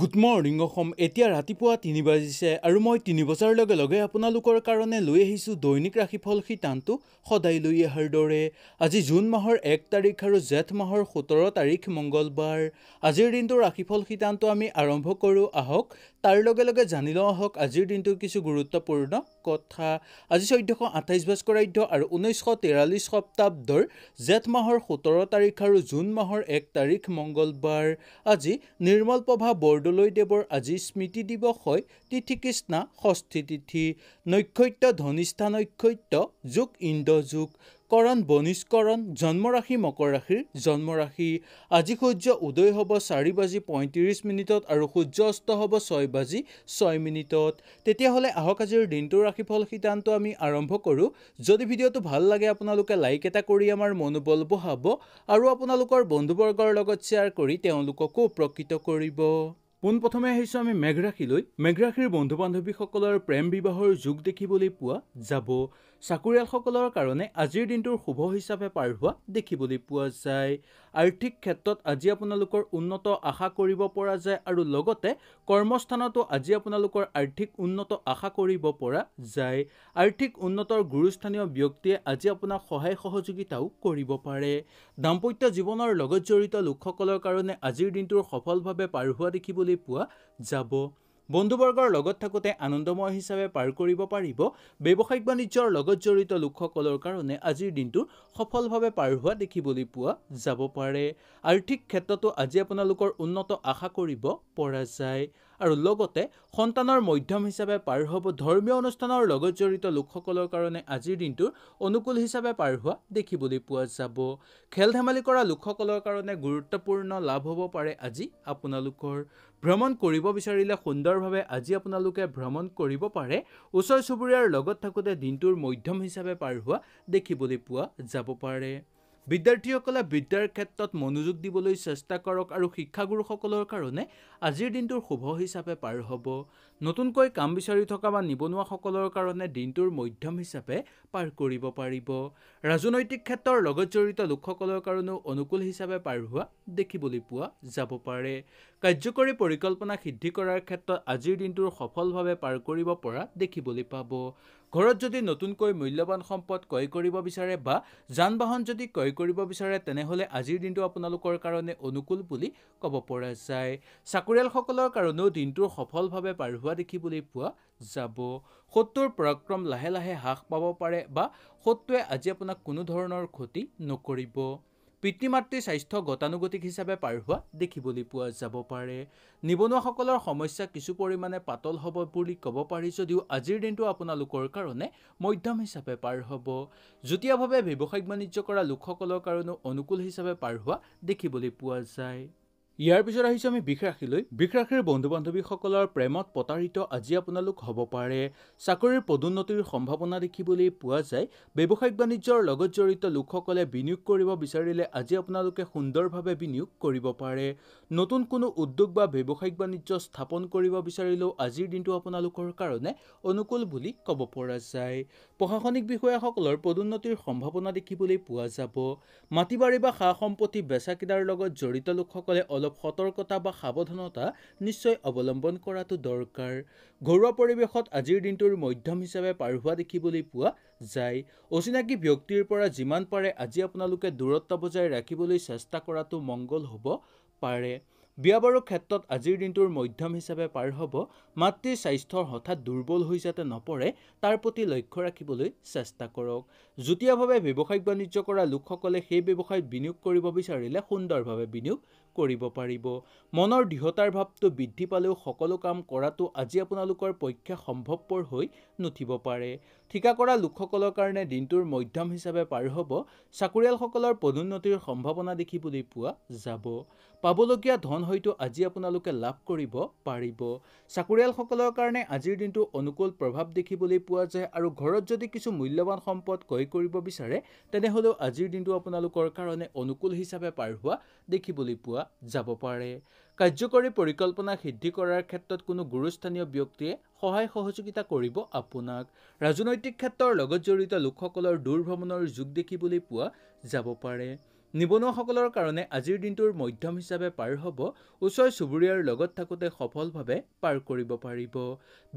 good morning Assam এতিয়া ৰাতিপুৱা তিনি বাজিছে আৰু মই তিনি বজাৰ লগে লগে আপোনালোকৰ কাৰণে লৈ আহিছোঁ দৈনিক ৰাশিফল শিতানটো সদায় লৈ অহাৰ দৰে আজি জুন মাহৰ এক তাৰিখ আৰু জেঠ মাহৰ সোতৰ তাৰিখ মংগলবাৰ আজিৰ দিনটোৰ ৰাশিফল শিতানটো আমি আৰম্ভ কৰোঁ আহক তাৰ লগে লগে জানি লওঁ আহক আজিৰ দিনটোৰ কিছু গুৰুত্বপূৰ্ণ কথা আজি চৈধ্যশ আঠাইছ ভাস্কৰাধ্য আৰু ঊনৈছশ তেৰাল্লিছ সপ্তাব্দৰ জেঠ মাহৰ সোতৰ তাৰিখ আৰু জুন মাহৰ এক তাৰিখ মংগলবাৰ আজি নিৰ্মল প্ৰভা বৰ দেৱৰ আজি স্মৃতি দিৱস হয় তিথি কৃষ্ণা ষষ্ঠী তিথি নৈক্ষত্য ধনিষ্ঠা নক্ষত্য যুগ ইন্দ্ৰ যোগ কৰণ বনিষ্কৰণ জন্মৰাশি মকৰ ৰাশিৰ জন্মৰাশি আজি সূৰ্য উদয় হ'ব চাৰি বাজি পঁয়ত্ৰিছ মিনিটত আৰু সূৰ্য অস্ত হ'ব ছয় বাজি ছয় মিনিটত তেতিয়াহ'লে আহক আজিৰ দিনটোৰ ৰাশিফল সিদ্ধান্ত আমি আৰম্ভ কৰোঁ যদি ভিডিঅ'টো ভাল লাগে আপোনালোকে লাইক এটা কৰি আমাৰ মনোবল বঢ়াব আৰু আপোনালোকৰ বন্ধুবৰ্গৰ লগত শ্বেয়াৰ কৰি তেওঁলোককো উপকৃত কৰিব পোনপ্ৰথমে আহিছোঁ আমি মেঘৰাশীলৈ মেঘৰাশীৰ বন্ধু বান্ধৱীসকলৰ প্ৰেম বিবাহৰ যুগ দেখিবলৈ পোৱা যাব চাকৰিয়ালসকলৰ কাৰণে আজিৰ দিনটোৰ শুভ হিচাপে পাৰ হোৱা দেখিবলৈ পোৱা যায় আৰ্থিক ক্ষেত্ৰত আজি আপোনালোকৰ উন্নত আশা কৰিব পৰা যায় আৰু লগতে কৰ্মস্থানতো আজি আপোনালোকৰ আৰ্থিক উন্নত আশা কৰিব পৰা যায় আৰ্থিক উন্নতৰ গুৰুস্থানীয় ব্যক্তিয়ে আজি আপোনাক সহায় সহযোগিতাও কৰিব পাৰে দাম্পত্য জীৱনৰ লগত জড়িত লোকসকলৰ কাৰণে আজিৰ দিনটোৰ সফলভাৱে পাৰ হোৱা দেখিবলৈ পোৱা যাব বন্ধুবৰ্গৰ লগত থাকোঁতে আনন্দময় হিচাপে পাৰ কৰিব পাৰিব ব্যৱসায়িক বাণিজ্যৰ লগত জড়িত লোকসকলৰ কাৰণে আজিৰ দিনটো সফলভাৱে পাৰ হোৱা দেখিবলৈ পোৱা যাব পাৰে আৰ্থিক ক্ষেত্ৰতো আজি আপোনালোকৰ উন্নত আশা কৰিব পৰা যায় আৰু লগতে সন্তানৰ মধ্যম হিচাপে পাৰ হ'ব ধৰ্মীয় অনুষ্ঠানৰ লগত জড়িত লোকসকলৰ কাৰণে আজিৰ দিনটোৰ অনুকূল হিচাপে পাৰ হোৱা দেখিবলৈ পোৱা যাব খেল ধেমালি কৰা লোকসকলৰ কাৰণে গুৰুত্বপূৰ্ণ লাভ হ'ব পাৰে আজি আপোনালোকৰ ভ্ৰমণ কৰিব বিচাৰিলে সুন্দৰভাৱে আজি আপোনালোকে ভ্ৰমণ কৰিব পাৰে ওচৰ চুবুৰীয়াৰ লগত থাকোঁতে দিনটোৰ মধ্যম হিচাপে পাৰ হোৱা দেখিবলৈ পোৱা যাব পাৰে বিদ্যাৰ্থীসকলে বিদ্যাৰ ক্ষেত্ৰত মনোযোগ দিবলৈ চেষ্টা কৰক আৰু শিক্ষাগুৰুসকলৰ কাৰণে আজিৰ দিনটোৰ শুভ হিচাপে পাৰ হ'ব নতুনকৈ কাম বিচাৰি থকা বা নিবনুৱাসকলৰ কাৰণে দিনটোৰ মধ্যম হিচাপে পাৰ কৰিব পাৰিব ৰাজনৈতিক ক্ষেত্ৰৰ লগত জড়িত লোকসকলৰ কাৰণেও অনুকূল হিচাপে পাৰ হোৱা দেখিবলৈ পোৱা যাব পাৰে কাৰ্যকৰী পৰিকল্পনা সিদ্ধি কৰাৰ ক্ষেত্ৰত আজিৰ দিনটোৰ সফলভাৱে পাৰ কৰিব পৰা দেখিবলৈ পাব ঘৰত যদি নতুনকৈ মূল্যৱান সম্পদ ক্ৰয় কৰিব বিচাৰে বা যান বাহন যদি ক্ৰয় কৰিব বিচাৰে তেনেহ'লে আজিৰ দিনটো আপোনালোকৰ কাৰণে অনুকূল বুলি ক'ব পৰা যায় চাকৰিয়ালসকলৰ কাৰণেও দিনটোৰ সফলভাৱে পাৰ হোৱা দেখিবলৈ পোৱা যাব সত্যৰ পৰাক্ৰম লাহে লাহে হ্ৰাস পাব পাৰে বা সত্যই আজি আপোনাক কোনো ধৰণৰ ক্ষতি নকৰিব পিতৃ মাতৃ স্বাস্থ্য গতানুগতিক হিচাপে পাৰ হোৱা দেখিবলৈ পোৱা যাব পাৰে নিবনুৱাসকলৰ সমস্যা কিছু পৰিমাণে পাতল হ'ব বুলি ক'ব পাৰি যদিও আজিৰ দিনটো আপোনালোকৰ কাৰণে মধ্যম হিচাপে পাৰ হ'ব যুটীয়াভাৱে ব্যৱসায়িক বাণিজ্য কৰা লোকসকলৰ কাৰণেও অনুকূল হিচাপে পাৰ হোৱা দেখিবলৈ পোৱা যায় ইয়াৰ পিছত আহিছোঁ আমি বিষ ৰাশিলৈ বিষ ৰাশিৰ বন্ধু বান্ধৱীসকলৰ প্ৰেমত প্ৰতাৰিত আজি আপোনালোক হ'ব পাৰে চাকৰিৰ পদোন্নতিৰ সম্ভাৱনা দেখিবলৈ পোৱা যায় ব্যৱসায়িক বাণিজ্যৰ লগত জড়িত লোকসকলে বিনিয়োগ কৰিব বিচাৰিলে আজি আপোনালোকে সুন্দৰভাৱে বিনিয়োগ কৰিব পাৰে নতুন কোনো উদ্যোগ বা ব্যৱসায়িক বাণিজ্য স্থাপন কৰিব বিচাৰিলেও আজিৰ দিনটো আপোনালোকৰ কাৰণে অনুকূল বুলি ক'ব পৰা যায় প্ৰশাসনিক বিষয়াসকলৰ পদোন্নতিৰ সম্ভাৱনা দেখিবলৈ পোৱা যাব মাটি বাৰী বা সা সম্পত্তি বেচা কিনাৰ লগত জড়িত লোকসকলে অলপ অলপ সতৰ্কতা বা সাৱধানতা নিশ্চয় অৱলম্বন কৰাটো দৰকাৰ ঘৰুৱা পৰিৱেশত আজিৰ দিনটোৰ মধ্যম হিচাপে পাৰ হোৱা দেখিবলৈ পোৱা যায় অচিনাকি ব্যক্তিৰ পৰা যিমান পাৰে আজি আপোনালোকে দূৰত্ব বজাই ৰাখিবলৈ চেষ্টা কৰাটো মংগল হ'ব পাৰে বিয়া বাৰু ক্ষেত্ৰত আজিৰ দিনটোৰ মধ্যম হিচাপে পাৰ হ'ব মাতৃ স্বাস্থ্য হঠাৎ দুৰ্বল হৈ যাতে নপৰে তাৰ প্ৰতি লক্ষ্য ৰাখিবলৈ চেষ্টা কৰক যুটীয়াভাৱে ব্যৱসায়িক বাণিজ্য কৰা লোকসকলে সেই ব্যৱসায়ত বিনিয়োগ কৰিব বিচাৰিলে সুন্দৰভাৱে বিনিয়োগ কৰিব পাৰিব মনৰ দৃঢ়তাৰ ভাৱটো বৃদ্ধি পালেও সকলো কাম কৰাটো আজি আপোনালোকৰ পক্ষে সম্ভৱপৰ হৈ নুঠিব পাৰে ঠিকা কৰা লোকসকলৰ কাৰণে দিনটোৰ মধ্যম হিচাপে পাৰ হ'ব চাকৰিয়ালসকলৰ পদোন্নতিৰ সম্ভাৱনা দেখিবলৈ পোৱা যাব পাবলগীয়া ধন হয়তো আজি আপোনালোকে লাভ কৰিব পাৰিব চাকৰিয়ালসকলৰ কাৰণে আজিৰ দিনটো অনুকূল প্ৰভাৱ দেখিবলৈ পোৱা যায় আৰু ঘৰত যদি কিছু মূল্যৱান সম্পদ ক্ৰয় কৰিব বিচাৰে তেনেহ'লেও আজিৰ দিনটো আপোনালোকৰ কাৰণে অনুকূল হিচাপে পাৰ হোৱা দেখিবলৈ পোৱা যাব পাৰে কাৰ্যকৰী পৰিকল্পনা সিদ্ধি কৰাৰ ক্ষেত্ৰত কোনো গুৰুস্থানীয় ব্যক্তিয়ে সহায় সহযোগিতা কৰিব আপোনাক ৰাজনৈতিক ক্ষেত্ৰৰ লগত জড়িত লোকসকলৰ দূৰভ্ৰমণৰ যোগ দেখিবলৈ পোৱা যাব পাৰে নিবনুৱাসকলৰ কাৰণে আজিৰ দিনটোৰ মধ্যম হিচাপে পাৰ হ'ব ওচৰ চুবুৰীয়াৰ লগত থাকোঁতে সফলভাৱে পাৰ কৰিব পাৰিব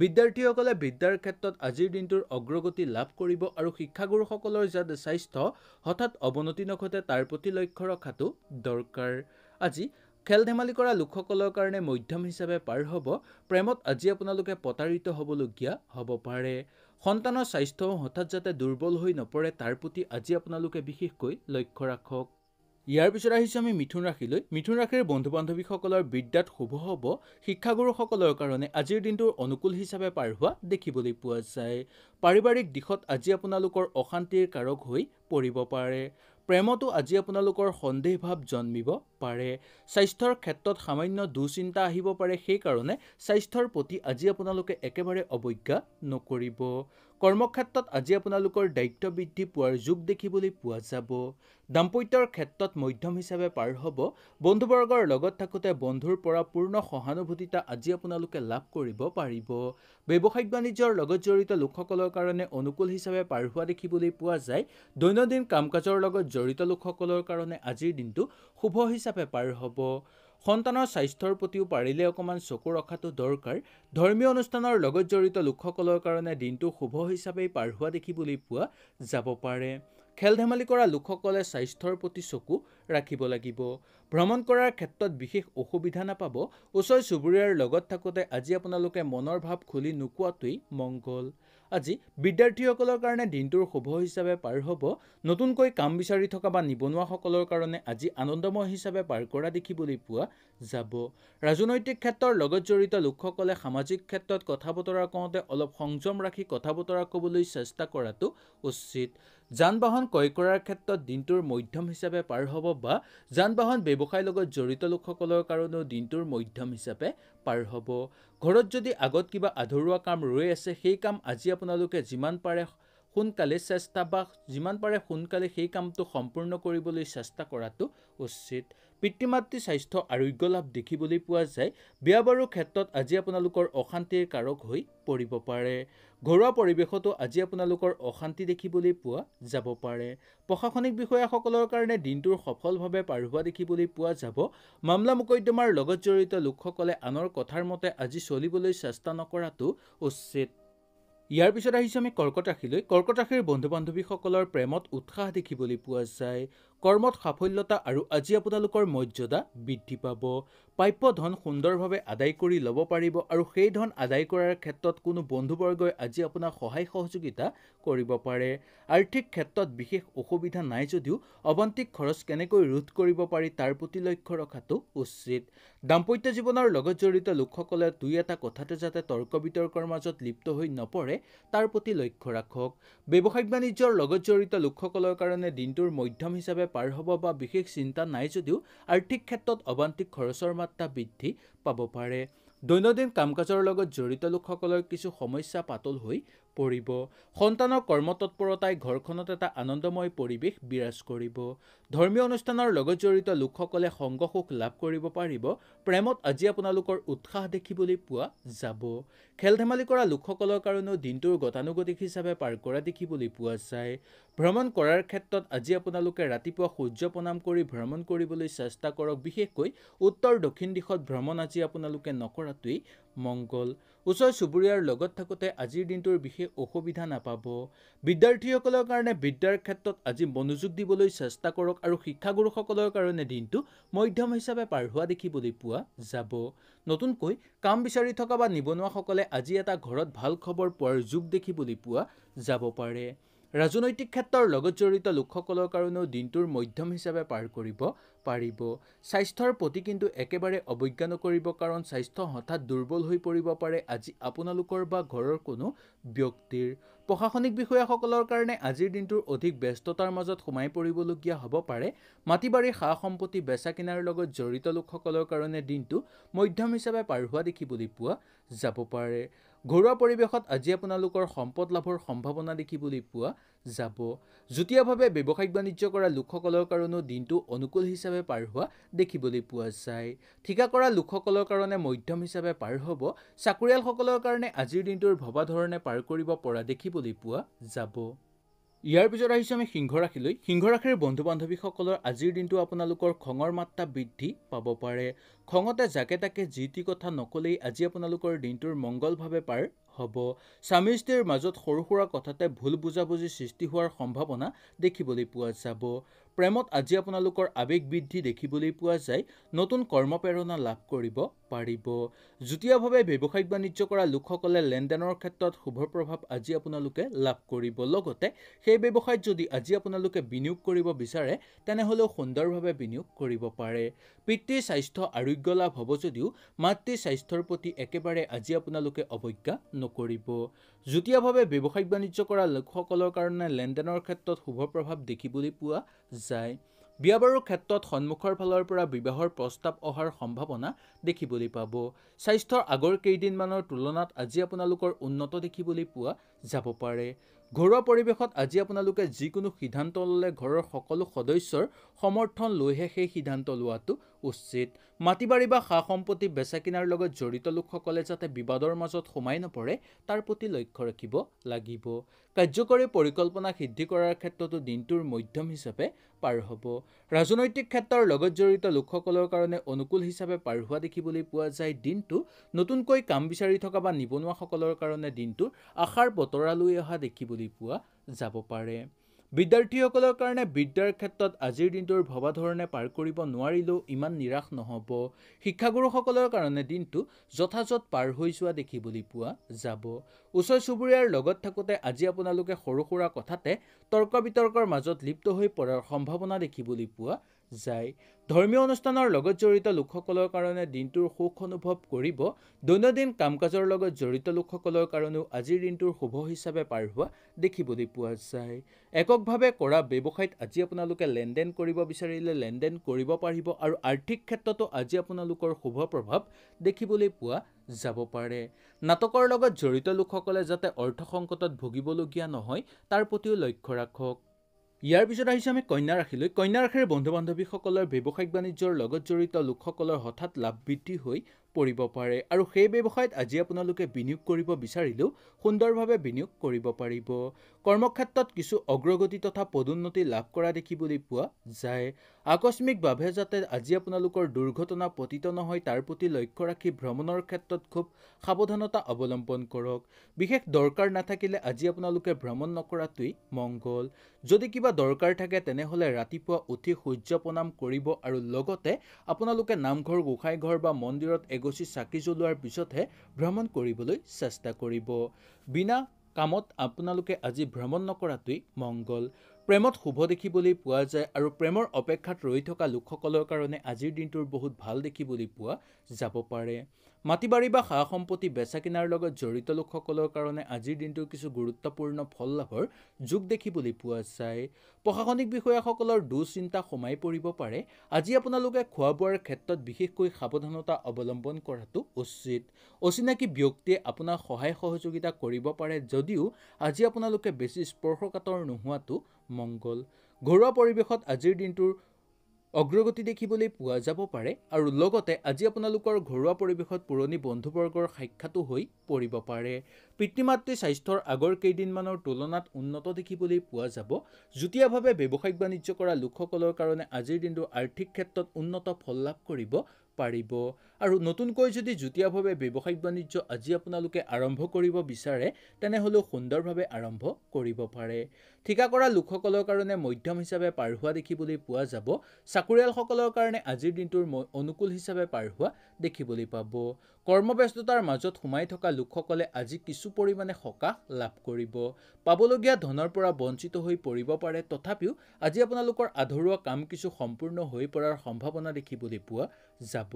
বিদ্যাৰ্থীসকলে বিদ্যাৰ ক্ষেত্ৰত আজিৰ দিনটোৰ অগ্ৰগতি লাভ কৰিব আৰু শিক্ষাগুৰুসকলৰ যাতে স্বাস্থ্য হঠাৎ অৱনতি নঘটে তাৰ প্ৰতি লক্ষ্য ৰখাটো দৰকাৰ আজি খেল ধেমালি কৰা লোকসকলৰ কাৰণে মধ্যম হিচাপে পাৰ হ'ব প্ৰেমত আজি আপোনালোকে প্ৰতাৰিত হ'বলগীয়া হ'ব পাৰে সন্তানৰ স্বাস্থ্যও হঠাৎ যাতে দুৰ্বল হৈ নপৰে তাৰ প্ৰতি আজি আপোনালোকে বিশেষকৈ লক্ষ্য ৰাখক ইয়াৰ পিছত আহিছোঁ আমি মিথুন ৰাশিলৈ মিথুন ৰাশিৰ বন্ধু বান্ধৱীসকলৰ বিদ্যাত শুভ হ'ব শিক্ষাগুৰুসকলৰ কাৰণে আজিৰ দিনটোৰ অনুকূল হিচাপে পাৰ হোৱা দেখিবলৈ পোৱা যায় পাৰিবাৰিক দিশত আজি আপোনালোকৰ অশান্তিৰ কাৰক হৈ পৰিব পাৰে প্ৰেমতো আজি আপোনালোকৰ সন্দেহ ভাৱ জন্মিব পাৰে স্বাস্থ্যৰ ক্ষেত্ৰত সামান্য দুচিন্তা আহিব পাৰে সেইকাৰণে স্বাস্থ্যৰ প্ৰতি আজি আপোনালোকে একেবাৰে অৱজ্ঞা নকৰিব কৰ্মক্ষেত্ৰত আজি আপোনালোকৰ দায়িত্ব বৃদ্ধি পোৱাৰ যোগ দেখিবলৈ পোৱা যাব দাম্পত্যৰ ক্ষেত্ৰত মধ্যম হিচাপে পাৰ হ'ব বন্ধুবৰ্গৰ লগত থাকোঁতে বন্ধুৰ পৰা পূৰ্ণ সহানুভূতিতা আজি আপোনালোকে লাভ কৰিব পাৰিব ব্যৱসায়িক বাণিজ্যৰ লগত জড়িত লোকসকলৰ কাৰণে অনুকূল হিচাপে পাৰ হোৱা দেখিবলৈ পোৱা যায় দৈনন্দিন কাম কাজৰ লগত জড়িত লোকসকলৰ কাৰণে আজিৰ দিনটো শুভ হিচাপে পাৰ হ'ব সন্তানৰ স্বাস্থ্যৰ প্ৰতিও পাৰিলে অকণমান চকু ৰখাটো দৰকাৰ ধৰ্মীয় অনুষ্ঠানৰ লগত জড়িত লোকসকলৰ কাৰণে দিনটো শুভ হিচাপেই পাৰ হোৱা দেখিবলৈ পোৱা যাব পাৰে খেল ধেমালি কৰা লোকসকলে স্বাস্থ্যৰ প্ৰতি চকু ৰাখিব লাগিব ভ্ৰমণ কৰাৰ ক্ষেত্ৰত বিশেষ অসুবিধা নাপাব ওচৰ চুবুৰীয়াৰ লগত থাকোঁতে আজি আপোনালোকে মনৰ ভাৱ খুলি নোপোৱাটোৱেই মংগল আজি বিদ্যাৰ্থীসকলৰ কাৰণে দিনটোৰ শুভ হিচাপে পাৰ হ'ব নতুনকৈ কাম বিচাৰি থকা বা নিবনুৱাসকলৰ কাৰণে আজি আনন্দময় হিচাপে পাৰ কৰা দেখিবলৈ পোৱা যাব ৰাজনৈতিক ক্ষেত্ৰৰ লগত জড়িত লোকসকলে সামাজিক ক্ষেত্ৰত কথা বতৰা কওঁতে অলপ সংযম ৰাখি কথা বতৰা ক'বলৈ চেষ্টা কৰাটো উচিত যান বাহন ক্ৰয় কৰাৰ ক্ষেত্ৰত দিনটোৰ মধ্যম হিচাপে পাৰ হ'ব বা যান বাহন ব্যৱসায়ৰ লগত জড়িত লোকসকলৰ কাৰণেও দিনটোৰ মধ্যম হিচাপে পাৰ হ'ব ঘৰত যদি আগত কিবা আধৰুৱা কাম ৰৈ আছে সেই কাম আজি আপোনালোকে যিমান পাৰে সোনকালে চেষ্টা বা যিমান পাৰে সোনকালে সেই কামটো সম্পূৰ্ণ কৰিবলৈ চেষ্টা কৰাটো উচিত পিতৃ মাতৃ স্বাস্থ্য আৰোগ্য লাভ দেখিবলৈ পোৱা যায় বিয়া বাৰুৰ ক্ষেত্ৰত আজি আপোনালোকৰ অশান্তিৰ কাৰক হৈ পৰিব পাৰে ঘৰুৱা পৰিৱেশতো আজি আপোনালোকৰ অশান্তি দেখিবলৈ পোৱা যাব পাৰে প্ৰশাসনিক বিষয়াসকলৰ কাৰণে দিনটোৰ সফলভাৱে পাৰ হোৱা দেখিবলৈ পোৱা যাব মামলা মোকদ্দমাৰ লগত জড়িত লোকসকলে আনৰ কথাৰ মতে আজি চলিবলৈ চেষ্টা নকৰাটো উচিত ইয়াৰ পিছত আহিছোঁ আমি কৰ্কট ৰাশিলৈ কৰ্কট ৰাশিৰ বন্ধু বান্ধৱীসকলৰ প্ৰেমত উৎসাহ দেখিবলৈ পোৱা যায় কৰ্মত সাফল্যতা আৰু আজি আপোনালোকৰ মৰ্যাদা বৃদ্ধি পাব প্ৰাপ্য ধন সুন্দৰভাৱে আদায় কৰি ল'ব পাৰিব আৰু সেই ধন আদায় কৰাৰ ক্ষেত্ৰত কোনো বন্ধুবৰ্গই আজি আপোনাক সহায় সহযোগিতা কৰিব পাৰে আৰ্থিক ক্ষেত্ৰত বিশেষ অসুবিধা নাই যদিও অৱন্তিক খৰচ কেনেকৈ ৰোধ কৰিব পাৰি তাৰ প্ৰতি লক্ষ্য ৰখাটো উচিত দাম্পত্য জীৱনৰ লগত জড়িত লোকসকলে দুই এটা কথাতে যাতে তৰ্ক বিতৰ্কৰ মাজত লিপ্ত হৈ নপৰে তাৰ প্ৰতি লক্ষ্য ৰাখক ব্যৱসায়িক বাণিজ্যৰ লগত জড়িত লোকসকলৰ কাৰণে দিনটোৰ মধ্যম হিচাপে পাৰ হ'ব বা বিশেষ চিন্তা নাই যদিও আৰ্থিক ক্ষেত্ৰত অবান্তিক খৰচৰ মাত্ৰা বৃদ্ধি পাব পাৰে দৈনন্দিন কাম কাজৰ লগত জড়িত লোকসকলৰ কিছু সমস্যা পাতল হৈ পৰিব সন্তানৰ কৰ্মতৎপৰতাই ঘৰখনত এটা আনন্দময় পৰিৱেশ বিৰাজ কৰিব ধৰ্মীয় অনুষ্ঠানৰ লগত জড়িত লোকসকলে সংগ সুখ লাভ কৰিব পাৰিব প্ৰেমত আজি আপোনালোকৰ উৎসাহ দেখিবলৈ পোৱা যাব খেল ধেমালি কৰা লোকসকলৰ কাৰণেও দিনটোৰ গতানুগতিক হিচাপে পাৰ কৰা দেখিবলৈ পোৱা যায় ভ্ৰমণ কৰাৰ ক্ষেত্ৰত আজি আপোনালোকে ৰাতিপুৱা সূৰ্য প্ৰণাম কৰি ভ্ৰমণ কৰিবলৈ চেষ্টা কৰক বিশেষকৈ উত্তৰ দক্ষিণ দিশত ভ্ৰমণ আজি আপোনালোকে নকৰাটোৱেই মংগল ওচৰ চুবুৰীয়াৰ লগত থাকোঁতে আজিৰ দিনটোৰ বিশেষ অসুবিধা নাপাব বিদ্যাৰ্থীসকলৰ কাৰণে বিদ্যাৰ ক্ষেত্ৰত আজি মনোযোগ দিবলৈ চেষ্টা কৰক আৰু শিক্ষাগুৰুসকলৰ কাৰণে দিনটো মধ্যম হিচাপে পাৰ হোৱা দেখিবলৈ পোৱা যাব নতুনকৈ কাম বিচাৰি থকা বা নিবনুৱাসকলে আজি এটা ঘৰত ভাল খবৰ পোৱাৰ যোগ দেখিবলৈ পোৱা যাব পাৰে ৰাজনৈতিক ক্ষেত্ৰৰ লগত জড়িত লোকসকলৰ কাৰণেও দিনটোৰ মধ্যম হিচাপে পাৰ কৰিব পাৰিব স্বাস্থ্যৰ প্ৰতি কিন্তু একেবাৰে অৱজ্ঞা নকৰিব কাৰণ স্বাস্থ্য হঠাৎ দুৰ্বল হৈ পৰিব পাৰে আজি আপোনালোকৰ বা ঘৰৰ কোনো ব্যক্তিৰ প্ৰশাসনিক বিষয়াসকলৰ কাৰণে আজিৰ দিনটোৰ অধিক ব্যস্ততাৰ মাজত সোমাই পৰিবলগীয়া হ'ব পাৰে মাটি বাৰীৰ সা সম্পত্তি বেচা কিনাৰ লগত জড়িত লোকসকলৰ কাৰণে দিনটো মধ্যম হিচাপে পাৰ হোৱা দেখিবলৈ পোৱা যাব পাৰে ঘৰুৱা পৰিৱেশত আজি আপোনালোকৰ সম্পদ লাভৰ সম্ভাৱনা দেখিবলৈ পোৱা যাব যুটীয়াভাৱে ব্যৱসায়িক বাণিজ্য কৰা লোকসকলৰ কাৰণেও দিনটো অনুকূল হিচাপে পাৰ হোৱা দেখিবলৈ পোৱা যায় ঠিকা কৰা লোকসকলৰ কাৰণে মধ্যম হিচাপে পাৰ হ'ব চাকৰিয়ালসকলৰ কাৰণে আজিৰ দিনটোৰ ভবা ধৰণে পাৰ কৰিব পৰা দেখিবলৈ পোৱা যাব ইয়াৰ পিছত আহিছোঁ আমি সিংহ ৰাশিলৈ সিংহ ৰাশিৰ বন্ধু বান্ধৱীসকলৰ আজিৰ দিনটো আপোনালোকৰ খঙৰ মাত্ৰা বৃদ্ধি পাব পাৰে খঙতে যাকে তাকে যি টি কথা নক'লেই আজি আপোনালোকৰ দিনটোৰ মংগলভাৱে পাৰ হ'ব স্বামী স্ত্ৰীৰ মাজত সৰু সুৰা কথাতে ভুল বুজাবুজিৰ সৃষ্টি হোৱাৰ সম্ভাৱনা দেখিবলৈ পোৱা যাব প্ৰেমত আজি আপোনালোকৰ আৱেগ বৃদ্ধি দেখিবলৈ পোৱা যায় নতুন কৰ্ম প্ৰেৰণা লাভ কৰিব পাৰিব যুটীয়াভাৱে ব্যৱসায়িক বাণিজ্য কৰা লোকসকলে লেনদেনৰ ক্ষেত্ৰত শুভ প্ৰভাৱ আজি আপোনালোকে লাভ কৰিব লগতে সেই ব্যৱসায়ত যদি আজি আপোনালোকে বিনিয়োগ কৰিব বিচাৰে তেনেহ'লেও সুন্দৰভাৱে বিনিয়োগ কৰিব পাৰে পিতৃ স্বাস্থ্য আৰোগ্য লাভ হ'ব যদিও মাতৃ স্বাস্থ্যৰ প্ৰতি একেবাৰে আজি আপোনালোকে অৱজ্ঞা নকৰিব যুটীয়াভাৱে ব্যৱসায়িক বাণিজ্য কৰা লোকসকলৰ কাৰণে লেনদেনৰ ক্ষেত্ৰত শুভ প্ৰভাৱ দেখিবলৈ পোৱা যায় বিয়া বাৰুৰ ক্ষেত্ৰত সন্মুখৰ ফালৰ পৰা বিবাহৰ প্ৰস্তাৱ অহাৰ সম্ভাৱনা দেখিবলৈ পাব স্বাস্থ্যৰ আগৰ কেইদিনমানৰ তুলনাত আজি আপোনালোকৰ উন্নত দেখিবলৈ পোৱা যাব পাৰে ঘৰুৱা পৰিৱেশত আজি আপোনালোকে যিকোনো সিদ্ধান্ত ল'লে ঘৰৰ সকলো সদস্যৰ সমৰ্থন লৈহে সেই সিদ্ধান্ত লোৱাটো উচিত মাটি বাৰী বা সা সম্পত্তি বেচা কিনাৰ লগত জড়িত লোকসকলে যাতে বিবাদৰ মাজত সোমাই নপৰে তাৰ প্ৰতি লক্ষ্য ৰাখিব লাগিব কাৰ্যকৰী পৰিকল্পনা সিদ্ধি কৰাৰ ক্ষেত্ৰতো দিনটোৰ মধ্যম হিচাপে পাৰ হ'ব ৰাজনৈতিক ক্ষেত্ৰৰ লগত জড়িত লোকসকলৰ কাৰণে অনুকূল হিচাপে পাৰ হোৱা দেখিবলৈ পোৱা যায় দিনটো নতুনকৈ কাম বিচাৰি থকা বা নিবনুৱাসকলৰ কাৰণে দিনটোৰ আশাৰ বতৰালৈ অহা দেখিবলৈ পোৱা যাব পাৰে বিদ্যাৰ্থীসকলৰ কাৰণে বিদ্যাৰ ক্ষেত্ৰত আজিৰ দিনটোৰ ভবা ধৰণে পাৰ কৰিব নোৱাৰিলেও ইমান নিৰাশ নহ'ব শিক্ষাগুৰুসকলৰ কাৰণে দিনটো যথাযথ পাৰ হৈ যোৱা দেখিবলৈ পোৱা যাব ওচৰ চুবুৰীয়াৰ লগত থাকোঁতে আজি আপোনালোকে সৰু সুৰা কথাতে তৰ্ক বিতৰ্কৰ মাজত লিপ্ত হৈ পৰাৰ সম্ভাৱনা দেখিবলৈ পোৱা যায় ধৰ্মীয় অনুষ্ঠানৰ লগত জড়িত লোকসকলৰ কাৰণে দিনটোৰ সুখ অনুভৱ কৰিব দৈনন্দিন কাম কাজৰ লগত জড়িত লোকসকলৰ কাৰণেও আজিৰ দিনটোৰ শুভ হিচাপে পাৰ হোৱা দেখিবলৈ পোৱা যায় এককভাৱে কৰা ব্যৱসায়ত আজি আপোনালোকে লেনদেন কৰিব বিচাৰিলে লেনদেন কৰিব পাৰিব আৰু আৰ্থিক ক্ষেত্ৰতো আজি আপোনালোকৰ শুভ প্ৰভাৱ দেখিবলৈ পোৱা যাব পাৰে নাটকৰ লগত জড়িত লোকসকলে যাতে অৰ্থ সংকটত ভুগিবলগীয়া নহয় তাৰ প্ৰতিও লক্ষ্য ৰাখক ইয়াৰ পিছত আহিছোঁ আমি কন্যা ৰাশিলৈ কন্যা ৰাশিৰ বন্ধু বান্ধৱীসকলৰ ব্যৱসায়িক বাণিজ্যৰ লগত জড়িত লোকসকলৰ হঠাৎ লাভ বৃদ্ধি হৈ পৰিব পাৰে আৰু সেই ব্যৱসায়ত আজি আপোনালোকে বিনিয়োগ কৰিব বিচাৰিলেও সুন্দৰভাৱে বিনিয়োগ কৰিব পাৰিব কৰ্মক্ষেত্ৰত কিছু অগ্ৰগতি তথা পদোন্নতি লাভ কৰা দেখিবলৈ পোৱা যায় আকস্মিকভাৱে যাতে আজি আপোনালোকৰ দুৰ্ঘটনা পতিত নহয় তাৰ প্ৰতি লক্ষ্য ৰাখি ভ্ৰমণৰ ক্ষেত্ৰত খুব সাৱধানতা অৱলম্বন কৰক বিশেষ দৰকাৰ নাথাকিলে আজি আপোনালোকে ভ্ৰমণ নকৰাটোৱেই মংগল যদি কিবা দৰকাৰ থাকে তেনেহ'লে ৰাতিপুৱা উঠি সূৰ্য প্ৰণাম কৰিব আৰু লগতে আপোনালোকে নামঘৰ ঘৰ বা মন্দিৰত এগৰাকী আগচি চাকি জ্বলোৱাৰ পিছতহে ভ্ৰমণ কৰিবলৈ চেষ্টা কৰিব বিনা কামত আপোনালোকে আজি ভ্ৰমণ নকৰাটোৱেই মংগল প্ৰেমত শুভ দেখিবলৈ পোৱা যায় আৰু প্ৰেমৰ অপেক্ষাত ৰৈ থকা লোকসকলৰ কাৰণে আজিৰ দিনটোৰ বহুত ভাল দেখিবলৈ পোৱা যাব পাৰে মাটি বাৰী বা সা সম্পত্তি বেচা কিনাৰ লগত জড়িত লোকসকলৰ কাৰণে আজিৰ দিনটোৰ কিছু গুৰুত্বপূৰ্ণ ফল লাভৰ যোগ দেখিবলৈ পোৱা যায় প্ৰশাসনিক বিষয়াসকলৰ দুঃচিন্তা সোমাই পৰিব পাৰে আজি আপোনালোকে খোৱা বোৱাৰ ক্ষেত্ৰত বিশেষকৈ সাৱধানতা অৱলম্বন কৰাটো উচিত অচিনাকি ব্যক্তিয়ে আপোনাক সহায় সহযোগিতা কৰিব পাৰে যদিও আজি আপোনালোকে বেছি স্পৰ্শকাতৰ নোহোৱাটো মংগল ঘৰুৱা পৰিৱেশত আজিৰ দিনটোৰ অগ্ৰগতি দেখিবলৈ পোৱা যাব পাৰে আৰু লগতে আজি আপোনালোকৰ ঘৰুৱা পৰিৱেশত পুৰণি বন্ধুবৰ্গৰ সাক্ষাতো হৈ পৰিব পাৰে পিতৃ মাতৃ স্বাস্থ্যৰ আগৰ কেইদিনমানৰ তুলনাত উন্নত দেখিবলৈ পোৱা যাব যুটীয়াভাৱে ব্যৱসায়িক বাণিজ্য কৰা লোকসকলৰ কাৰণে আজিৰ দিনটো আৰ্থিক ক্ষেত্ৰত উন্নত ফল লাভ কৰিব পাৰিব আৰু নতুনকৈ যদি যুটীয়াভাৱে ব্যৱসায়িক বাণিজ্য আজি আপোনালোকে আৰম্ভ কৰিব বিচাৰে তেনেহ'লেও সুন্দৰভাৱে আৰম্ভ কৰিব পাৰে ঠিকা কৰা লোকসকলৰ কাৰণে মধ্যম হিচাপে পাৰ হোৱা দেখিবলৈ পোৱা যাব চাকৰিয়ালসকলৰ কাৰণে আজিৰ দিনটোৰ অনুকূল হিচাপে পাৰ হোৱা দেখিবলৈ পাব কৰ্মব্যস্ততাৰ মাজত সোমাই থকা লোকসকলে আজি কিছু পৰিমাণে সকাহ লাভ কৰিব পাবলগীয়া ধনৰ পৰা বঞ্চিত হৈ পৰিব পাৰে তথাপিও আজি আপোনালোকৰ আধৰুৱা কাম কিছু সম্পূৰ্ণ হৈ পৰাৰ সম্ভাৱনা দেখিবলৈ পোৱা যাব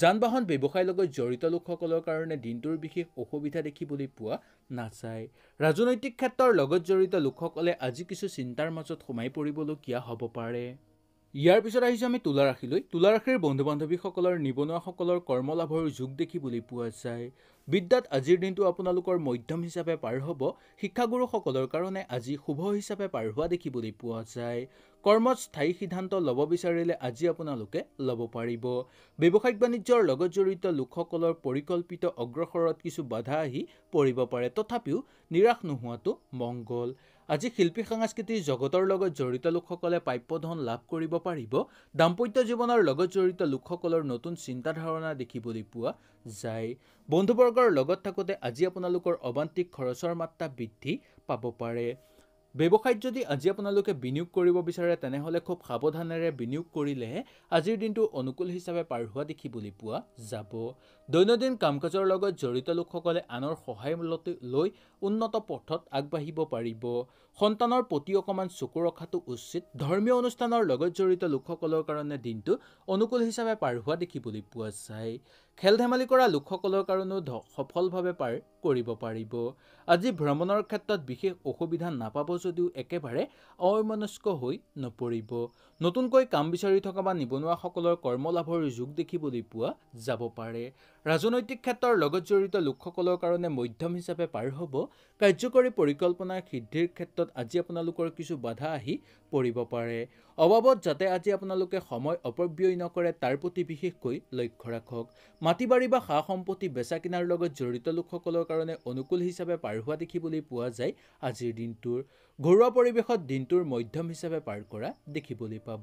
যান বাহন ব্যৱসায়ৰ লগত জড়িত লোকসকলৰ কাৰণে দিনটোৰ বিশেষ অসুবিধা দেখিবলৈ পোৱা নাযায় ৰাজনৈতিক ক্ষেত্ৰৰ লগত জড়িত লোকসকলে আজি কিছু চিন্তাৰ মাজত সোমাই পৰিবলগীয়া হ'ব পাৰে ইয়াৰ পিছত আহিছোঁ আমি তুলাৰাশিলৈ তুলাৰাশিৰ বন্ধু বান্ধৱীসকলৰ নিবনুৱাসকলৰ কৰ্ম লাভৰ যোগ দেখিবলৈ পোৱা যায় বিদ্যাত আজিৰ দিনটো আপোনালোকৰ মধ্যম হিচাপে পাৰ হ'ব শিক্ষাগুৰুসকলৰ কাৰণে আজি শুভ হিচাপে পাৰ হোৱা দেখিবলৈ পোৱা যায় কৰ্মত স্থায়ী সিদ্ধান্ত ল'ব বিচাৰিলে আজি আপোনালোকে ল'ব পাৰিব ব্যৱসায়িক বাণিজ্যৰ লগত জড়িত লোকসকলৰ পৰিকল্পিত অগ্ৰসৰত কিছু বাধা আহি পৰিব পাৰে তথাপিও নিৰাশ নোহোৱাটো মংগল আজি শিল্পী সাংস্কৃতিৰ জগতৰ লগত জড়িত লোকসকলে প্ৰাপ্য ধন লাভ কৰিব পাৰিব দাম্পত্য জীৱনৰ লগত জড়িত লোকসকলৰ নতুন চিন্তা ধাৰণা দেখিবলৈ পোৱা যায় বন্ধুবৰ্গৰ লগত থাকোঁতে আজি আপোনালোকৰ অবান্তিক খৰচৰ মাত্ৰা বৃদ্ধি পাব পাৰে ব্যৱসায়ত যদি আজি আপোনালোকে বিনিয়োগ কৰিব বিচাৰে তেনেহ'লে খুব সাৱধানেৰে বিনিয়োগ কৰিলেহে আজিৰ দিনটো অনুকূল হিচাপে পাৰ হোৱা দেখিবলৈ পোৱা যাব দৈনন্দিন কাম কাজৰ লগত জড়িত লোকসকলে আনৰ সহায় লৈ উন্নত পথত আগবাঢ়িব পাৰিব সন্তানৰ প্ৰতি অকণমান চকু ৰখাটো উচিত ধৰ্মীয় অনুষ্ঠানৰ লগত জড়িত লোকসকলৰ কাৰণে দিনটো অনুকূল হিচাপে পাৰ হোৱা দেখিবলৈ পোৱা যায় খেল ধেমালি কৰা লোকসকলৰ কাৰণেও সফলভাৱে পাৰ কৰিব পাৰিব আজি ভ্ৰমণৰ ক্ষেত্ৰত বিশেষ অসুবিধা নাপাব যদিও একেবাৰে অমনস্ক হৈ নপৰিব নতুনকৈ কাম বিচাৰি থকা বা নিবনুৱাসকলৰ কৰ্ম লাভৰ যোগ দেখিবলৈ পোৱা যাব পাৰে ৰাজনৈতিক ক্ষেত্ৰৰ লগত জড়িত লোকসকলৰ কাৰণে মধ্যম হিচাপে পাৰ হ'ব কাৰ্যকৰী পৰিকল্পনাৰ সিদ্ধিৰ ক্ষেত্ৰত আজি আপোনালোকৰ কিছু বাধা আহি পৰিব পাৰে অবাবত যাতে আজি আপোনালোকে সময় অপব্যয় নকৰে তাৰ প্ৰতি বিশেষকৈ লক্ষ্য ৰাখক মাটি বাৰী বা সা সম্পত্তি বেচা কিনাৰ লগত জড়িত লোকসকলৰ কাৰণে অনুকূল হিচাপে পাৰ হোৱা দেখিবলৈ পোৱা যায় আজিৰ দিনটোৰ ঘৰুৱা পৰিৱেশত দিনটোৰ মধ্যম হিচাপে পাৰ কৰা দেখিবলৈ পাব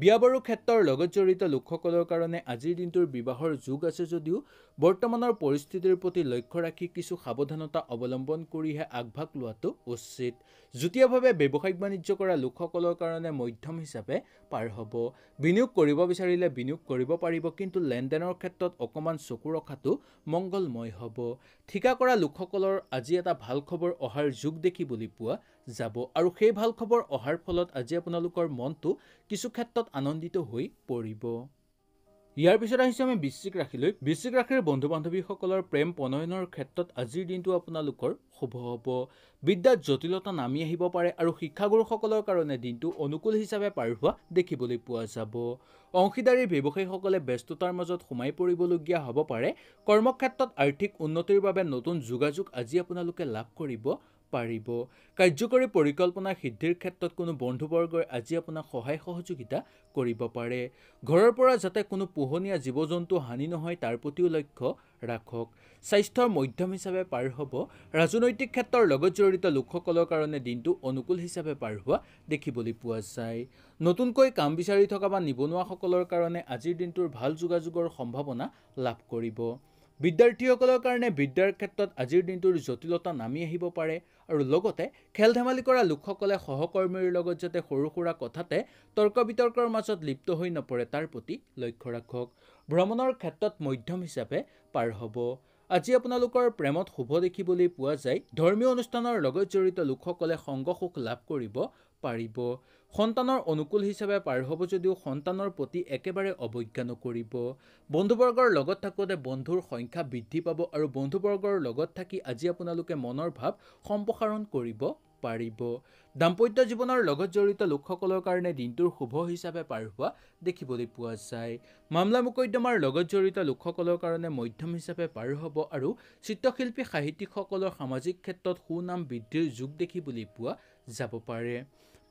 বিয়া বাৰু ক্ষেত্ৰৰ লগত জড়িত লোকসকলৰ কাৰণে আজিৰ দিনটোৰ বিবাহৰ যুগ আছে যদিও বৰ্তমানৰ পৰিস্থিতিৰ প্ৰতি লক্ষ্য ৰাখি কিছু সাৱধানতা অৱলম্বন কৰিহে আগভাগ লোৱাটো উচিত যুটীয়াভাৱে ব্যৱসায়িক বাণিজ্য কৰা লোকসকলৰ কাৰণে মধ্যম হিচাপে পাৰ হ'ব বিনিয়োগ কৰিব বিচাৰিলে বিনিয়োগ কৰিব পাৰিব কিন্তু লেনদেনৰ ক্ষেত্ৰত অকণমান চকু ৰখাটো মংগলময় হ'ব ঠিকা কৰা লোকসকলৰ আজি এটা ভাল খবৰ অহাৰ যুগ দেখি বুলি পোৱা যাব আৰু সেই ভাল খবৰ অহাৰ ফলত আজি আপোনালোকৰ মনটো কিছু ক্ষেত্ৰত আনন্দিত হৈ পৰিব ইয়াৰ পিছত আহিছোঁ আমি বৃশ্চিক ৰাশিলৈ বৃশ্চিক ৰাশিৰ বন্ধু বান্ধৱীসকলৰ প্ৰেম প্ৰণয়নৰ ক্ষেত্ৰত আজিৰ দিনটো আপোনালোকৰ শুভ হ'ব বিদ্যাত জটিলতা নামি আহিব পাৰে আৰু শিক্ষাগুৰুসকলৰ কাৰণে দিনটো অনুকূল হিচাপে পাৰ হোৱা দেখিবলৈ পোৱা যাব অংশীদাৰী ব্যৱসায়ীসকলে ব্যস্ততাৰ মাজত সোমাই পৰিবলগীয়া হ'ব পাৰে কৰ্মক্ষেত্ৰত আৰ্থিক উন্নতিৰ বাবে নতুন যোগাযোগ আজি আপোনালোকে লাভ কৰিব পাৰিব কাৰ্যকৰী পৰিকল্পনা সিদ্ধিৰ ক্ষেত্ৰত কোনো বন্ধুবৰ্গই আজি আপোনাক সহায় সহযোগিতা কৰিব পাৰে ঘৰৰ পৰা যাতে কোনো পোহনীয়া জীৱ জন্তু হানি নহয় তাৰ প্ৰতিও লক্ষ্য ৰাখক স্বাস্থ্যৰ মধ্যম হিচাপে পাৰ হ'ব ৰাজনৈতিক ক্ষেত্ৰৰ লগত জড়িত লোকসকলৰ কাৰণে দিনটো অনুকূল হিচাপে পাৰ হোৱা দেখিবলৈ পোৱা যায় নতুনকৈ কাম বিচাৰি থকা বা নিবনুৱাসকলৰ কাৰণে আজিৰ দিনটোৰ ভাল যোগাযোগৰ সম্ভাৱনা লাভ কৰিব বিদ্যাৰ্থীসকলৰ কাৰণে বিদ্যাৰ ক্ষেত্ৰত আজিৰ দিনটোৰ জটিলতা নামি আহিব পাৰে আৰু লগতে খেল ধেমালি কৰা লোকসকলে সহকৰ্মীৰ লগত যাতে সৰু সুৰা কথাতে তৰ্ক বিতৰ্কৰ মাজত লিপ্ত হৈ নপৰে তাৰ প্ৰতি লক্ষ্য ৰাখক ভ্ৰমণৰ ক্ষেত্ৰত মধ্যম হিচাপে পাৰ হ'ব আজি আপোনালোকৰ প্ৰেমত শুভ দেখিবলৈ পোৱা যায় ধৰ্মীয় অনুষ্ঠানৰ লগত জড়িত লোকসকলে সংগসুখ লাভ কৰিব পাৰিব সন্তানৰ অনুকূল হিচাপে পাৰ হ'ব যদিও সন্তানৰ প্ৰতি একেবাৰে অৱজ্ঞা নকৰিব বন্ধুবৰ্গৰ লগত থাকোঁতে বন্ধুৰ সংখ্যা বৃদ্ধি পাব আৰু বন্ধুবৰ্গৰ লগত থাকি আজি আপোনালোকে মনৰ ভাৱ সম্প্ৰসাৰণ কৰিব পাৰিব দাম্পত্য জীৱনৰ লগত জড়িত লোকসকলৰ কাৰণে দিনটোৰ শুভ হিচাপে পাৰ হোৱা দেখিবলৈ পোৱা যায় মামলা মোকদ্দমাৰ লগত জড়িত লোকসকলৰ কাৰণে মধ্যম হিচাপে পাৰ হ'ব আৰু চিত্ৰশিল্পী সাহিত্যিকসকলৰ সামাজিক ক্ষেত্ৰত সুনাম বৃদ্ধিৰ যোগ দেখিবলৈ পোৱা যাব পাৰে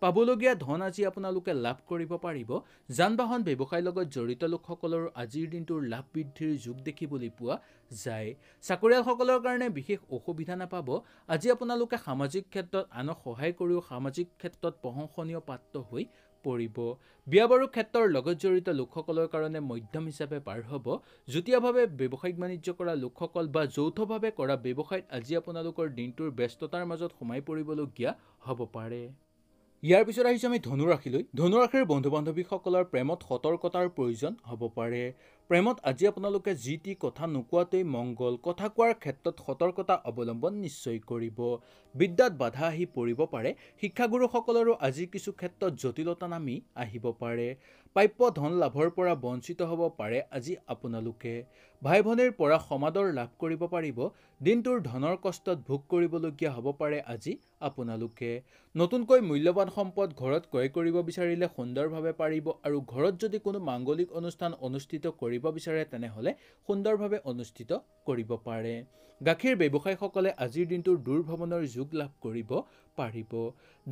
পাবলগীয়া ধন আজি আপোনালোকে লাভ কৰিব পাৰিব যান বাহন ব্যৱসায়ৰ লগত জড়িত লোকসকলৰ আজিৰ দিনটোৰ লাভ বৃদ্ধিৰ যুগ দেখিবলৈ পোৱা যায় চাকৰিয়ালসকলৰ কাৰণে বিশেষ অসুবিধা নাপাব আজি আপোনালোকে সামাজিক ক্ষেত্ৰত আনক সহায় কৰিও সামাজিক ক্ষেত্ৰত প্ৰশংসনীয় পাত্ৰ হৈ পৰিব বিয়া বাৰু ক্ষেত্ৰৰ লগত জড়িত লোকসকলৰ কাৰণে মধ্যম হিচাপে পাৰ হ'ব যুটীয়াভাৱে ব্যৱসায়িক বাণিজ্য কৰা লোকসকল বা যৌথভাৱে কৰা ব্যৱসায়ত আজি আপোনালোকৰ দিনটোৰ ব্যস্ততাৰ মাজত সোমাই পৰিবলগীয়া হ'ব পাৰে ইয়াৰ পিছত আহিছোঁ আমি ধনুৰাশিলৈ ধনুৰাশিৰ বন্ধু বান্ধৱীসকলৰ প্ৰেমত সতৰ্কতাৰ প্ৰয়োজন হ'ব পাৰে প্ৰেমত আজি আপোনালোকে যি টি কথা নোকোৱাতেই মংগল কথা কোৱাৰ ক্ষেত্ৰত সতৰ্কতা অৱলম্বন নিশ্চয় কৰিব বিদ্যাত বাধা আহি পৰিব পাৰে শিক্ষাগুৰুসকলৰো আজি কিছু ক্ষেত্ৰত জটিলতা নামি আহিব পাৰে প্ৰাপ্য ধন লাভৰ পৰা বঞ্চিত হ'ব পাৰে আজি আপোনালোকে ভাই ভনীৰ পৰা সমাদৰ লাভ কৰিব পাৰিব দিনটোৰ ধনৰ কষ্টত ভোগ কৰিবলগীয়া হ'ব পাৰে আজি আপোনালোকে নতুনকৈ মূল্যৱান সম্পদ ঘৰত ক্ৰয় কৰিব বিচাৰিলে সুন্দৰভাৱে পাৰিব আৰু ঘৰত যদি কোনো মাংগলিক অনুষ্ঠান অনুষ্ঠিত কৰিব বিচাৰে তেনেহ'লে সুন্দৰভাৱে অনুষ্ঠিত কৰিব পাৰে গাখীৰ ব্যৱসায়ীসকলে আজিৰ দিনটোৰ দূৰভ্ৰমণৰ যোগ লাভ কৰিব পাৰিব